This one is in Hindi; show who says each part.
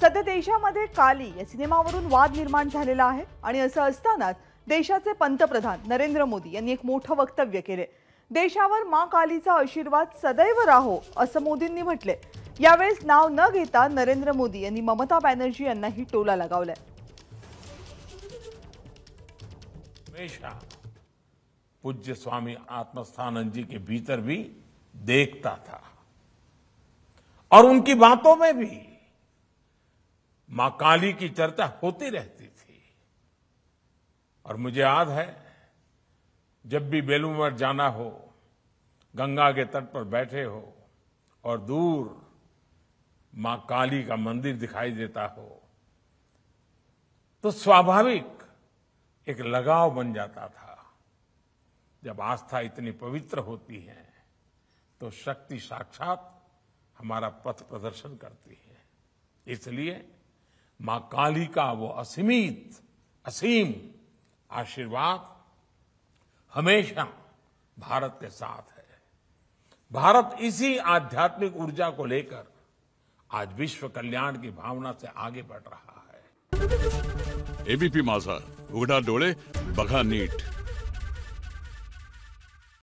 Speaker 1: सध्या देशामध्ये काली या सिनेमावरून वाद निर्माण झालेला आहे आणि असं असतानाच देशाचे पंतप्रधान नरेंद्र मोदी यांनी एक मोठं वक्तव्य केले देशावर मा कालीचा आशीर्वाद सदैव राहो असं मोदींनी म्हटले यावेळेस नाव न घेता नरेंद्र मोदी यांनी ममता बॅनर्जी यांनाही टोला लगावलाय
Speaker 2: पूज्य स्वामी आत्मस्थानंद जी के भीतर भी देखता था
Speaker 3: और उनकी बातों में भी
Speaker 2: मां काली की चर्चा होती रहती थी और मुझे याद है जब भी बेलूमठ जाना हो गंगा के तट पर बैठे हो और दूर मां काली का मंदिर दिखाई देता हो तो स्वाभाविक एक लगाव बन जाता था जब आस्था इतनी पवित्र होती है तो शक्ति साक्षात हमारा पथ प्रदर्शन करती है इसलिए मां काली का वो असीमित असीम आशीर्वाद हमेशा भारत के साथ है भारत इसी आध्यात्मिक ऊर्जा को लेकर आज विश्व कल्याण की भावना से आगे बढ़ रहा
Speaker 4: है एबीपी माझा उगड़ा डोले बघा नीट